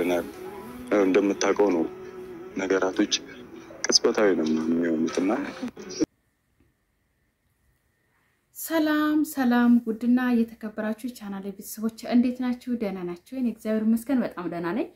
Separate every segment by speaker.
Speaker 1: ተቸግረናል። እንደምታውቀው ነው ነገራቶች ቅጽበታዊ ነው የሚሆኑትና ሰላም ሰላም፣ ውድና እየተከበራችሁ ቻናል ቤተሰቦች እንዴት ናችሁ? ደህና ናችሁ? እግዚአብሔር ይመስገን በጣም ደህና ነኝ።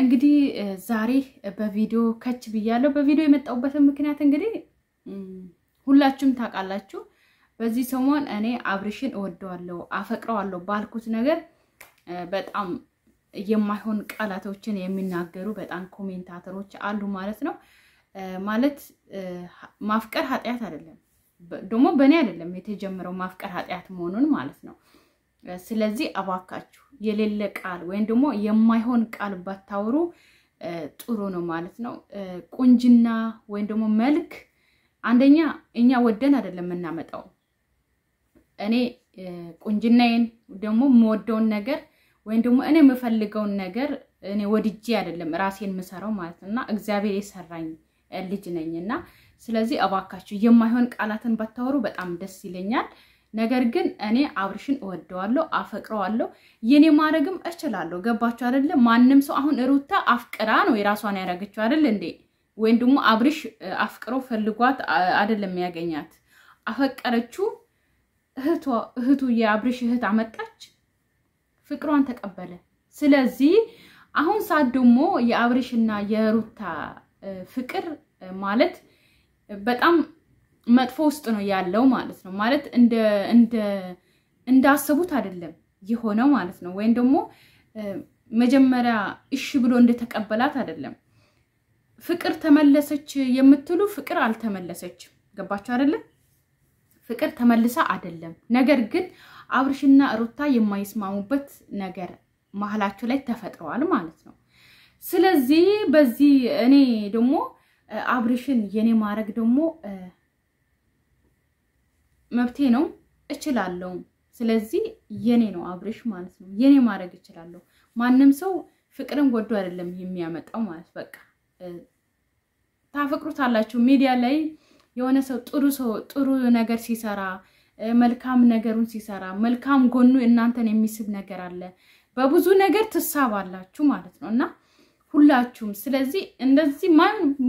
Speaker 1: እንግዲህ ዛሬ በቪዲዮ ከች ብያለሁ። በቪዲዮ የመጣሁበትን ምክንያት እንግዲህ ሁላችሁም ታውቃላችሁ። በዚህ ሰሞን እኔ አብርሽን እወደዋለሁ፣ አፈቅረዋለሁ ባልኩት ነገር በጣም የማይሆን ቃላቶችን የሚናገሩ በጣም ኮሜንታተሮች አሉ ማለት ነው። ማለት ማፍቀር ኃጢአት አይደለም፣ ደግሞ በእኔ አይደለም የተጀመረው ማፍቀር ኃጢአት መሆኑን ማለት ነው። ስለዚህ አባካችሁ የሌለ ቃል ወይም ደግሞ የማይሆን ቃል ባታወሩ ጥሩ ነው ማለት ነው። ቁንጅና ወይም ደግሞ መልክ አንደኛ እኛ ወደን አይደለም የምናመጣው። እኔ ቁንጅናዬን ደግሞ የምወደውን ነገር ወይም ደግሞ እኔ የምፈልገውን ነገር እኔ ወድጄ አይደለም ራሴን የምሰራው ማለት ነው እና እግዚአብሔር የሰራኝ ልጅ ነኝ እና ስለዚህ እባካችሁ የማይሆን ቃላትን ባታወሩ በጣም ደስ ይለኛል። ነገር ግን እኔ አብርሽን እወደዋለሁ፣ አፈቅረዋለሁ፣ የኔ ማድረግም እችላለሁ። ገባችሁ አይደለ? ማንም ሰው አሁን ሩታ አፍቅራ ነው የራሷን ያደረገችው አይደል እንዴ? ወይም ደግሞ አብርሽ አፍቅሮ ፈልጓት አይደለም ያገኛት፣ አፈቀረችው። እህቷ እህቱ የአብርሽ እህት አመጣች ፍቅሯን ተቀበለ። ስለዚህ አሁን ሰዓት ደግሞ የአብርሽና የሩታ ፍቅር ማለት በጣም መጥፎ ውስጥ ነው ያለው ማለት ነው። ማለት እንዳሰቡት አይደለም የሆነው ማለት ነው። ወይም ደግሞ መጀመሪያ እሺ ብሎ እንደተቀበላት አይደለም። ፍቅር ተመለሰች የምትሉ ፍቅር አልተመለሰችም። ገባችሁ አይደለም? ፍቅር ተመልሳ አይደለም። ነገር ግን አብርሽና ሩታ የማይስማሙበት ነገር መሀላቸው ላይ ተፈጥረዋል ማለት ነው። ስለዚህ በዚህ እኔ ደግሞ አብርሽን የኔ ማድረግ ደግሞ መብቴ ነው እችላለሁ። ስለዚህ የኔ ነው አብርሽ ማለት ነው። የኔ ማድረግ እችላለሁ። ማንም ሰው ፍቅርን ወዶ አይደለም የሚያመጣው ማለት በቃ ታፈቅሩታላችሁ ሚዲያ ላይ የሆነ ሰው ጥሩ ሰው ጥሩ ነገር ሲሰራ መልካም ነገሩን ሲሰራ መልካም ጎኑ እናንተን የሚስብ ነገር አለ። በብዙ ነገር ትሳባላችሁ ማለት ነው እና ሁላችሁም። ስለዚህ እንደዚህ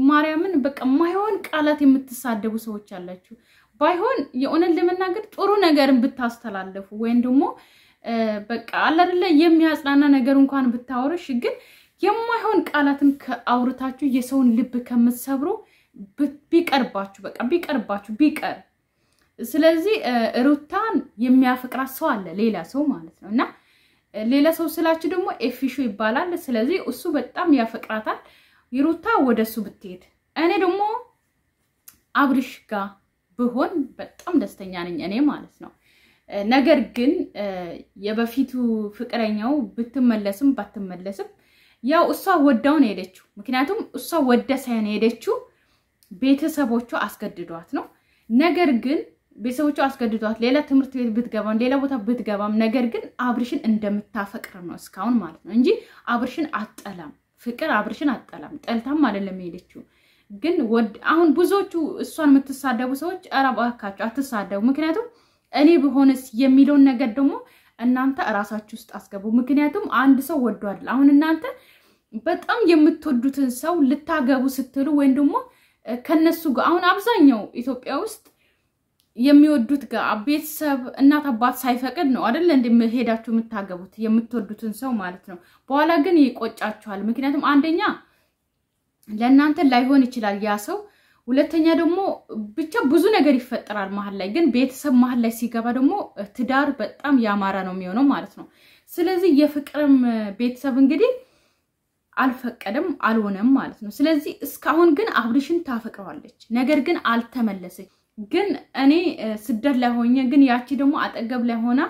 Speaker 1: ማርያምን በቃ ማይሆን ቃላት የምትሳደቡ ሰዎች አላችሁ። ባይሆን የእውነት ለመናገር ጥሩ ነገርን ብታስተላለፉ ወይም ደግሞ በቃ አላደለ የሚያጽናና ነገር እንኳን ብታወርሽ፣ ግን የማይሆን ቃላትን አውርታችሁ የሰውን ልብ ከምትሰብሩ ቢቀርባችሁ በቃ ቢቀርባችሁ ቢቀር። ስለዚህ ሩታን የሚያፈቅራት ሰው አለ፣ ሌላ ሰው ማለት ነው። እና ሌላ ሰው ስላችሁ ደግሞ ኤፊሹ ይባላል። ስለዚህ እሱ በጣም ያፈቅራታል። ሩታ ወደ እሱ ብትሄድ፣ እኔ ደግሞ አብርሽ ጋር ብሆን በጣም ደስተኛ ነኝ እኔ ማለት ነው። ነገር ግን የበፊቱ ፍቅረኛው ብትመለስም ባትመለስም ያው እሷ ወዳውን ሄደችው። ምክንያቱም እሷ ወደ ሳይሆን ሄደችው ቤተሰቦቿ አስገድዷት ነው። ነገር ግን ቤተሰቦቿ አስገድዷት ሌላ ትምህርት ቤት ብትገባም ሌላ ቦታ ብትገባም፣ ነገር ግን አብርሽን እንደምታፈቅር ነው እስካሁን ማለት ነው እንጂ አብርሽን አጠላም። ፍቅር አብርሽን አጠላም፣ ጠልታም አይደለም የሄደችው። ግን አሁን ብዙዎቹ እሷን የምትሳደቡ ሰዎች ኧረ እባካችሁ አትሳደቡ። ምክንያቱም እኔ ብሆንስ የሚለውን ነገር ደግሞ እናንተ እራሳችሁ ውስጥ አስገቡ። ምክንያቱም አንድ ሰው ወዷል። አሁን እናንተ በጣም የምትወዱትን ሰው ልታገቡ ስትሉ ወይም ደግሞ ከነሱ ጋር አሁን አብዛኛው ኢትዮጵያ ውስጥ የሚወዱት ጋር ቤተሰብ እናት አባት ሳይፈቅድ ነው አደለ እንደ ሄዳችሁ የምታገቡት የምትወዱትን ሰው ማለት ነው። በኋላ ግን ይቆጫችኋል። ምክንያቱም አንደኛ ለእናንተ ላይሆን ይችላል ያ ሰው፣ ሁለተኛ ደግሞ ብቻ ብዙ ነገር ይፈጠራል መሀል ላይ። ግን ቤተሰብ መሀል ላይ ሲገባ ደግሞ ትዳር በጣም ያማረ ነው የሚሆነው ማለት ነው። ስለዚህ የፍቅርም ቤተሰብ እንግዲህ አልፈቀደም አልሆነም ማለት ነው። ስለዚህ እስካሁን ግን አብርሽን ታፈቅረዋለች፣ ነገር ግን አልተመለሰች። ግን እኔ ስደት ላይ ሆኜ ግን ያቺ ደግሞ አጠገብ ላይ ሆና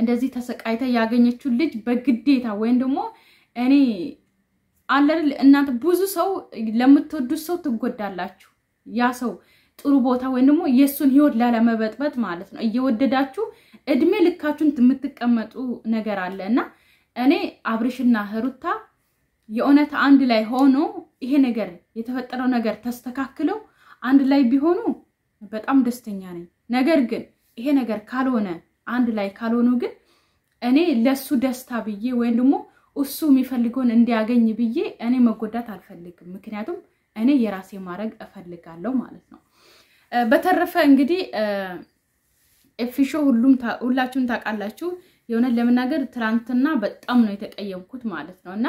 Speaker 1: እንደዚህ ተሰቃይታ ያገኘችው ልጅ በግዴታ ወይም ደግሞ እኔ አለል እናንተ ብዙ ሰው ለምትወዱት ሰው ትጎዳላችሁ። ያ ሰው ጥሩ ቦታ ወይም ደግሞ የእሱን ህይወት ላለመበጥበጥ ማለት ነው እየወደዳችሁ እድሜ ልካችሁን የምትቀመጡ ነገር አለ እና እኔ አብርሽና ህሩታ የእውነት አንድ ላይ ሆኖ ይሄ ነገር የተፈጠረው ነገር ተስተካክለው አንድ ላይ ቢሆኑ በጣም ደስተኛ ነኝ። ነገር ግን ይሄ ነገር ካልሆነ አንድ ላይ ካልሆኑ ግን እኔ ለሱ ደስታ ብዬ ወይም ደግሞ እሱ የሚፈልገውን እንዲያገኝ ብዬ እኔ መጎዳት አልፈልግም። ምክንያቱም እኔ የራሴ ማድረግ እፈልጋለሁ ማለት ነው። በተረፈ እንግዲህ ኤፊሾ ሁሉም ሁላችሁም ታውቃላችሁ። የእውነት ለመናገር ትናንትና በጣም ነው የተቀየምኩት ማለት ነው እና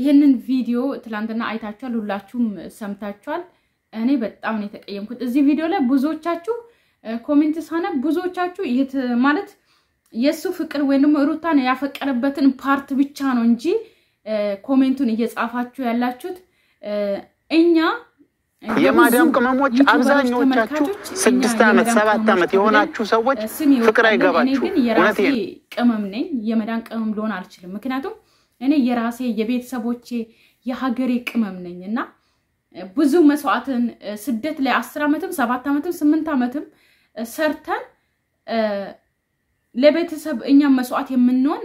Speaker 1: ይህንን ቪዲዮ ትላንትና አይታችኋል፣ ሁላችሁም ሰምታችኋል። እኔ በጣም ነው የተቀየምኩት እዚህ ቪዲዮ ላይ ብዙዎቻችሁ ኮሜንት ሳነብ ብዙዎቻችሁ ማለት የእሱ ፍቅር ወይም ደግሞ ሩታን ያፈቀረበትን ፓርት ብቻ ነው እንጂ ኮሜንቱን እየጻፋችሁ ያላችሁት እኛ የማዳም ቅመሞች አብዛኞቻችሁ ስድስት ዓመት ሰባት ዓመት የሆናችሁ ሰዎች ፍቅር አይገባችሁ። ግን የራሴ ቅመም ነኝ የመዳን ቅመም ልሆን አልችልም። ምክንያቱም እኔ የራሴ የቤተሰቦቼ የሀገሬ ቅመም ነኝ እና ብዙ መስዋዕትን ስደት ላይ አስር ዓመትም ሰባት ዓመትም ስምንት ዓመትም ሰርተን ለቤተሰብ እኛም መስዋዕት የምንሆን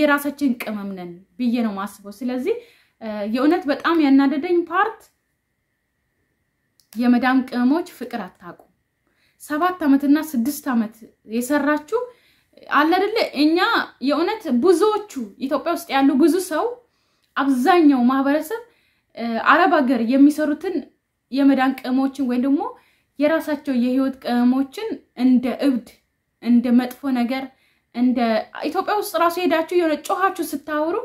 Speaker 1: የራሳችን ቅመም ነን ብዬ ነው ማስበው። ስለዚህ የእውነት በጣም ያናደደኝ ፓርት የመዳም ቅመሞች ፍቅር አታውቁም። ሰባት ዓመትና ስድስት ዓመት የሰራችሁ አለ አይደለ እኛ የእውነት ብዙዎቹ ኢትዮጵያ ውስጥ ያሉ ብዙ ሰው አብዛኛው ማህበረሰብ አረብ ሀገር የሚሰሩትን የመዳን ቅመሞችን ወይም ደግሞ የራሳቸው የህይወት ቅመሞችን እንደ እብድ እንደ መጥፎ ነገር እንደ ኢትዮጵያ ውስጥ ራሱ ሄዳችሁ የሆነ ጮኻችሁ ስታወሩ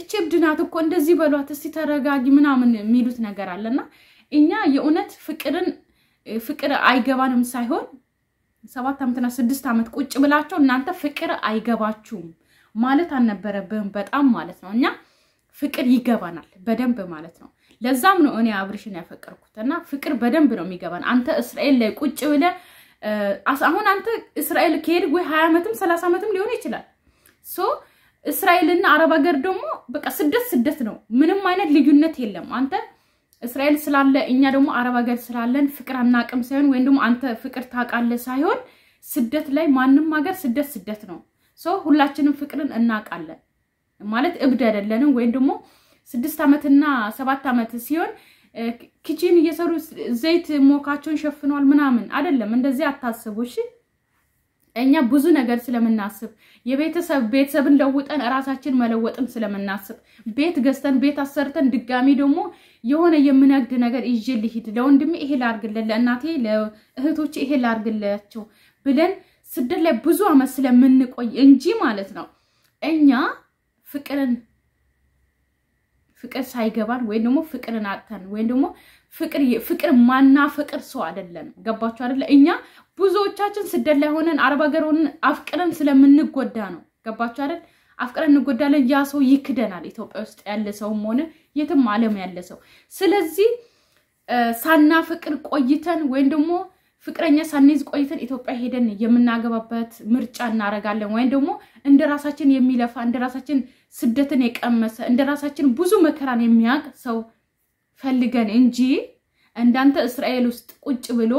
Speaker 1: እቺ እብድ ናት እኮ እንደዚህ በሏት እስቲ ተረጋጊ ምናምን የሚሉት ነገር አለና እኛ የእውነት ፍቅርን ፍቅር አይገባንም ሳይሆን ሰባት ዓመትና ስድስት ዓመት ቁጭ ብላቸው እናንተ ፍቅር አይገባችሁም ማለት አልነበረብህም። በጣም ማለት ነው እኛ ፍቅር ይገባናል በደንብ ማለት ነው። ለዛም ነው እኔ አብርሽን ያፈቀርኩት እና ፍቅር በደንብ ነው የሚገባን። አንተ እስራኤል ላይ ቁጭ ብለ አሁን አንተ እስራኤል ከሄድ ወይ ሀያ ዓመትም ሰላሳ ዓመትም ሊሆን ይችላል ሶ እስራኤልና አረብ ሀገር ደግሞ በቃ ስደት ስደት ነው። ምንም አይነት ልዩነት የለም። አንተ እስራኤል ስላለ እኛ ደግሞ አረብ ሀገር ስላለን ፍቅር አናቅም ሳይሆን ወይም ደግሞ አንተ ፍቅር ታውቃለህ ሳይሆን ስደት ላይ ማንም ሀገር ስደት ስደት ነው። ሰው ሁላችንም ፍቅርን እናውቃለን ማለት እብድ አይደለንም። ወይም ደግሞ ስድስት ዓመትና ሰባት ዓመት ሲሆን ኪችን እየሰሩ ዘይት ሞካቸውን ሸፍኗል ምናምን አይደለም። እንደዚህ አታስቡ እሺ። እኛ ብዙ ነገር ስለምናስብ የቤተሰብ ቤተሰብን ለውጠን እራሳችን መለወጥን ስለምናስብ ቤት ገዝተን ቤት አሰርተን ድጋሚ ደግሞ የሆነ የምነግድ ነገር ይዤ ልሂድ፣ ለወንድሜ ይሄ ላርግለት፣ ለእናቴ ለእህቶች ይሄ ላርግላቸው ብለን ስደት ላይ ብዙ አመት ስለምንቆይ እንጂ ማለት ነው እኛ ፍቅርን ፍቅር ሳይገባን ወይም ደግሞ ፍቅርን አጥተን ወይም ደግሞ ፍቅር ፍቅር ማናፈቅር ሰው አይደለም። ገባችሁ አይደለ? እኛ ብዙዎቻችን ስደት ላይ ሆነን አረብ ሀገር ሆነን አፍቅረን ስለምንጎዳ ነው። ገባችሁ አይደል? አፍቅረን እንጎዳለን። ያ ሰው ይክደናል። ኢትዮጵያ ውስጥ ያለ ሰውም ሆነ የትም ዓለም ያለ ሰው። ስለዚህ ፍቅር ቆይተን ወይም ደግሞ ፍቅረኛ ሳንይዝ ቆይተን ኢትዮጵያ ሄደን የምናገባበት ምርጫ እናደርጋለን። ወይም ደግሞ እንደ ራሳችን የሚለፋ እንደ ራሳችን ስደትን የቀመሰ እንደ ራሳችን ብዙ መከራን የሚያውቅ ሰው ፈልገን እንጂ እንዳንተ እስራኤል ውስጥ ቁጭ ብሎ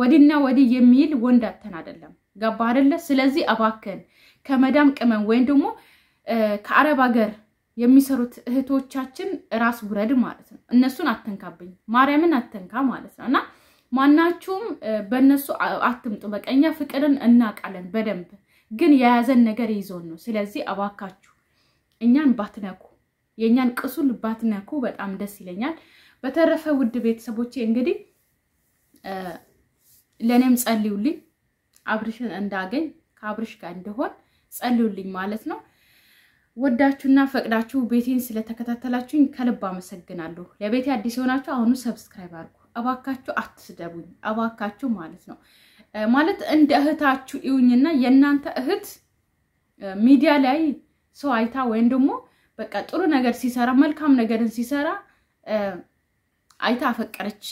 Speaker 1: ወዲና ወዲህ የሚል ወንድ አተን አይደለም። ገባ አይደለ? ስለዚህ አባከን ከመዳም ቅመም ወይም ደግሞ ከአረብ ሀገር የሚሰሩት እህቶቻችን ራስ ውረድ ማለት ነው። እነሱን አተንካብኝ፣ ማርያምን አተንካ ማለት ነው እና ማናችሁም በእነሱ አትምጡ። በቀኛ ፍቅርን እናውቃለን በደንብ ግን የያዘን ነገር ይዞን ነው። ስለዚህ አባካችሁ እኛን ባትነኩ የእኛን ቅሱን ባትነኩ በጣም ደስ ይለኛል። በተረፈ ውድ ቤተሰቦቼ እንግዲህ ለእኔም ጸልዩልኝ፣ አብርሽን እንዳገኝ ከአብርሽ ጋር እንደሆን ጸልዩልኝ ማለት ነው። ወዳችሁና ፈቅዳችሁ ቤቴን ስለተከታተላችሁኝ ከልብ አመሰግናለሁ። ለቤቴ አዲስ የሆናችሁ አሁኑ ሰብስክራይብ አድርጉ። እባካችሁ አትስደቡኝ፣ እባካችሁ ማለት ነው። ማለት እንደ እህታችሁ ይውኝና የእናንተ እህት ሚዲያ ላይ ሰው አይታ ወይም ደግሞ በቃ ጥሩ ነገር ሲሰራ መልካም ነገርን ሲሰራ አይታ አፈቀረች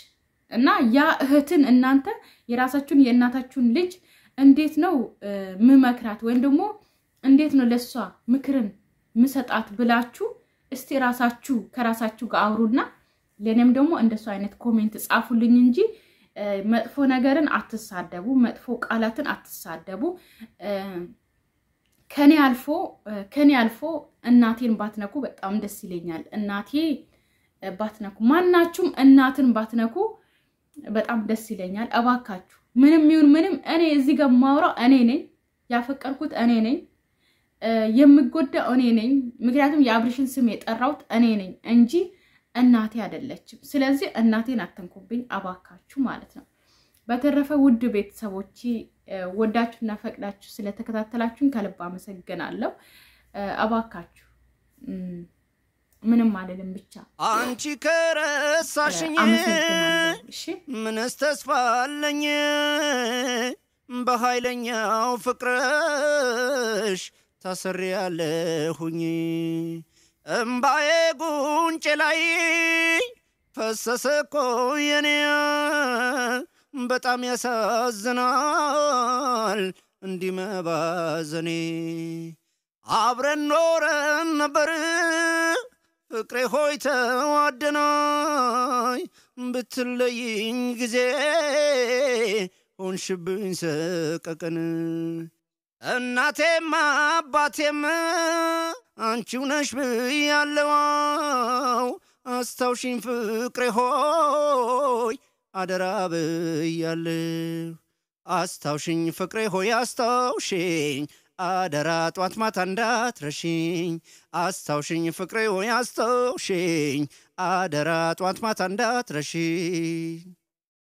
Speaker 1: እና ያ እህትን እናንተ የራሳችሁን የእናታችሁን ልጅ እንዴት ነው ምመክራት ወይም ደግሞ እንዴት ነው ለእሷ ምክርን ምሰጣት ብላችሁ እስቲ ራሳችሁ ከራሳችሁ ጋር አውሩና ለእኔም ደግሞ እንደሱ አይነት ኮሜንት ጻፉልኝ እንጂ መጥፎ ነገርን አትሳደቡ፣ መጥፎ ቃላትን አትሳደቡ። ከኔ አልፎ ከኔ አልፎ እናቴን ባትነኩ በጣም ደስ ይለኛል። እናቴ ባትነኩ፣ ማናችሁም እናትን ባትነኩ በጣም ደስ ይለኛል። እባካችሁ ምንም ይሁን ምንም እኔ እዚህ ጋር የማወራው እኔ ነኝ፣ ያፈቀርኩት እኔ ነኝ፣ የምጎዳው እኔ ነኝ። ምክንያቱም የአብርሽን ስም የጠራሁት እኔ ነኝ እንጂ እናቴ አይደለችም። ስለዚህ እናቴን አትንኩብኝ እባካችሁ ማለት ነው። በተረፈ ውድ ቤተሰቦቼ ወዳችሁና ፈቅዳችሁ ስለተከታተላችሁን ከልብ አመሰግናለሁ። አባካችሁ ምንም አልልም። ብቻ አንቺ ከረሳሽኝ ምንስ ተስፋ አለኝ? በኃይለኛው ፍቅርሽ ያለሁኝ እምባዬ ጉንጭ ላይ ፈሰሰ እኮ በጣም ያሳዝናል እንዲህ መባዘኔ። አብረን ኖረን ነበር ፍቅሬ ሆይ ተዋደናይ ብትለይኝ ጊዜ ሆንሽብኝ ሰቀቀን። እናቴም አባቴም አንቺው ነሽ ብያለዋው አስታውሽኝ ፍቅሬ ሆይ አደራ ብያለሁ። አስታውሽኝ ፍቅሬ ሆይ አስታውሽኝ፣ አደራ ጧት ማታ እንዳትረሽኝ። አስታውሽኝ ፍቅሬ ሆይ አስታውሽኝ፣ አደራ ጧት ማታ እንዳትረሽኝ።